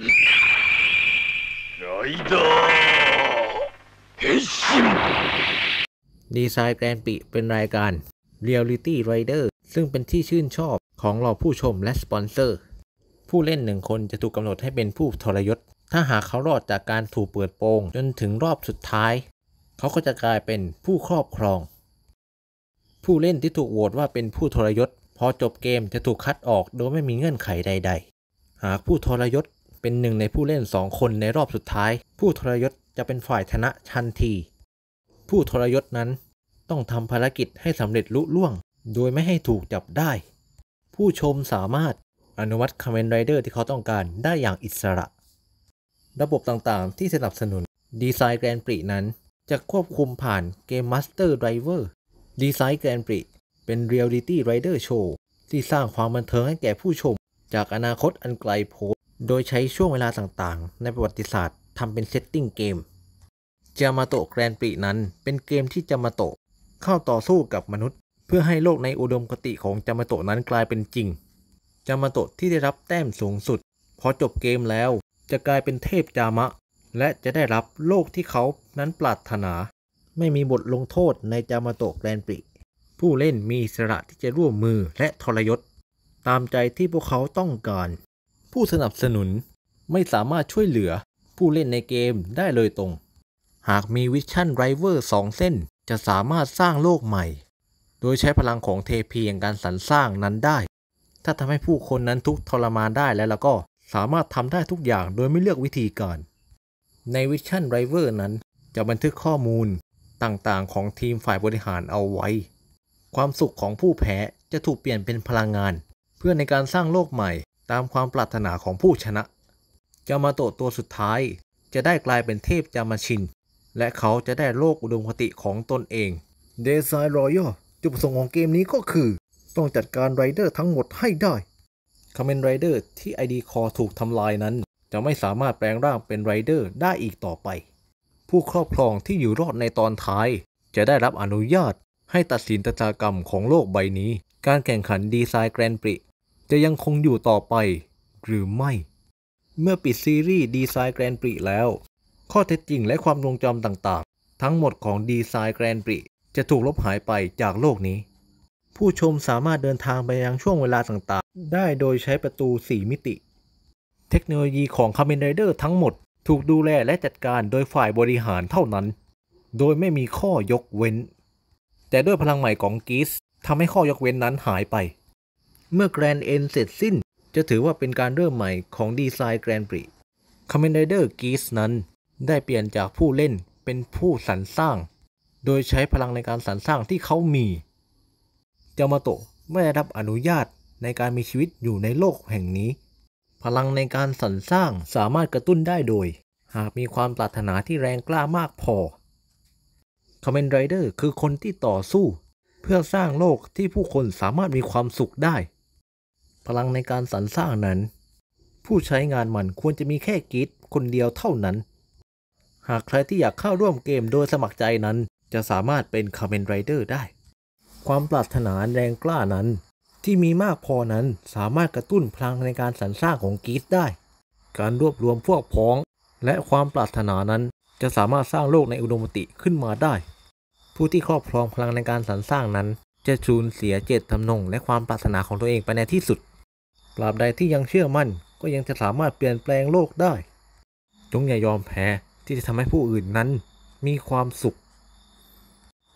ライダー変身ดีไซน์แกรนปิ เป็นรายการ Reality Rider ซึ่งเป็นที่ชื่นชอบของเหล่าผู้ชมและสปอนเซอร์ ผู้เล่นหนึ่งคนจะถูกกำหนดให้เป็นผู้ทรยศ ถ้าหากเขารอดจากการถูกเปิดโปงจนถึงรอบสุดท้าย เขาก็จะกลายเป็นผู้ครอบครอง ผู้เล่นที่ถูกโหวตว่าเป็นผู้ทรยศ พอจบเกมจะถูกคัดออกโดยไม่มีเงื่อนไขใด ๆ หากผู้ทรยศเป็นหนึ่งในผู้เล่น 2 คนในรอบสุดท้าย ผู้ทรยศจะเป็นฝ่ายชนะทันที ผู้ทรยศนั้นต้องทำภารกิจให้สำเร็จลุล่วง โดยไม่ให้ถูกจับได้ ผู้ชมสามารถอนุมัติคอมเมนต์ไรเดอร์ที่เขาต้องการได้อย่างอิสระ ระบบต่าง ๆ ที่สนับสนุน ดีไซน์แกรนปรีนั้น จะควบคุมผ่านเกมมาสเตอร์ไดรเวอร์ ดีไซน์แกรนปรีเป็นเรียลลิตี้ไรเดอร์โชว์ที่สร้างความบันเทิงให้แก่ผู้ชม จากอนาคตอันไกลโพ้นโดยใช้ช่วงเวลาต่างๆ ในประวัติศาสตร์ทำเป็นเซตติ้งเกมจามาโตะแกรนปรีนั้น เป็นเกมที่จามาโตะเข้าต่อสู้กับมนุษย์ เพื่อให้โลกในอุดมคติของจามาโตะนั้นกลายเป็นจริง จามาโตะที่ได้รับแต้มสูงสุด พอจบเกมแล้วจะกลายเป็นเทพจามะ และจะได้รับโลกที่เขานั้นปรารถนา ไม่มีบทลงโทษในจามาโตะแกรนปรี ผู้เล่นมีสระที่จะร่วมมือและทรยศตามใจที่พวกเขาต้องการผู้สนับสนุนไม่สามารถช่วยเหลือผู้เล่นในเกมได้เลยตรง หากมีวิชั่นไรเวอร์สองเส้น จะสามารถสร้างโลกใหม่ โดยใช้พลังของเทพีอย่างการสรรสร้างนั้นได้ ถ้าทำให้ผู้คนนั้นทุกทรมานได้แล้วแล้วก็สามารถทำได้ทุกอย่างโดยไม่เลือกวิธีการ ในวิชั่นไรเวอร์นั้นจะบันทึกข้อมูลต่างๆของทีมฝ่ายบริหารเอาไว้ ความสุขของผู้แพ้จะถูกเปลี่ยนเป็นพลังงาน เพื่อในการสร้างโลกใหม่ตามความปรารถนาของผู้ชนะยามาโตะตัวสุดท้าย จะได้กลายเป็นเทพยามาชิน และเขาจะได้โลกอุดมคติของตนเองเดซายรอยัลจุดประสงค์ของเกมนี้ก็คือ ต้องจัดการไรเดอร์ ทั้งหมดให้ได้คาเมนไรเดอร์ที่ไอดีคอถูกทำลายนั้น จะไม่สามารถแปลงร่างเป็นไรเดอร์ได้อีกต่อไป ผู้ครอบครองที่อยู่รอดในตอนท้าย จะได้รับอนุญาตให้ตัดสินตระกรรมของโลกใบนี้ การแข่งขันดีไซน์แกรนปริจะยังคงอยู่ต่อไป หรือไม่ เมื่อปิดซีรีส์ดีไซน์แกรนปรีแล้ว ข้อเท็จจริงและความทรงจำต่างๆ ทั้งหมดของดีไซน์แกรนปรีจะถูกลบหายไปจากโลกนี้ ผู้ชมสามารถเดินทางไปยังช่วงเวลาต่างๆ ได้โดยใช้ประตู 4 มิติ เทคโนโลยีของคาเมนไรเดอร์ทั้งหมดถูกดูแลและจัดการโดยฝ่ายบริหารเท่านั้น โดยไม่มีข้อยกเว้น แต่ด้วยพลังใหม่ของกิสทำให้ข้อยกเว้นนั้นหายไปเมื่อแกรนเอนเสร็จสิ้นจะถือว่าเป็นการเริ่มใหม่ของดีไซน์แกรนปรีคอมเมนเดอร์กีสนั้นได้เปลี่ยนจากผู้เล่นเป็นผู้สรรสร้าง โดยใช้พลังในการสรรสร้างที่เขามี้ามาโตะไม่ได้รับอนุญาตในการมีชีวิตอยู่ในโลกแห่งนี้ พลังในการสรรสร้างสามารถกระตุ้นได้โดย หากมีความปรารถนาที่แรงกล้ามากพอคอมเมนไรเดอร์คือคนที่ต่อสู้ เพื่อสร้างโลกที่ผู้คนสามารถมีความสุขได้พลังในการสรรสร้างนั้น ผู้ใช้งานมันควรจะมีแค่กิจคนเดียวเท่านั้น หากใครที่อยากเข้าร่วมเกมโดยสมัครใจนั้น จะสามารถเป็นคาเมนไรเดอร์ได้ ความปรารถนาแรงกล้านั้น ที่มีมากพอนั้นสามารถกระตุ้นพลังในการสรรสร้างของกิจได้ การรวบรวมพวกพ้อง และความปรารถนานั้นจะสามารถสร้างโลกในอุดมติขึ้นมาได้ ผู้ที่ครอบครองพลังในการสรรสร้างนั้น จะสูญเสียเจตจำนงและความปรารถนาของตัวเองไปในที่สุดตราบใดที่ยังเชื่อมั่นก็ยังจะสามารถเปลี่ยนแปลงโลกได้ จงอย่ายอมแพ้ที่จะทำให้ผู้อื่นนั้นมีความสุข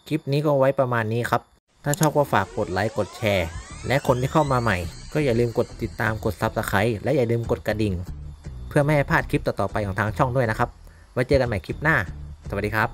คลิปนี้ก็ไว้ประมาณนี้ครับ ถ้าชอบก็ฝากกดไลค์กดแชร์ และคนที่เข้ามาใหม่ ก็อย่าลืมกดติดตามกดซับสไครต์และอย่าลืมกดกระดิ่ง เพื่อไม่ให้พลาดคลิปต่อๆไปของทางช่องด้วยนะครับ ไว้เจอกันใหม่คลิปหน้า สวัสดีครับ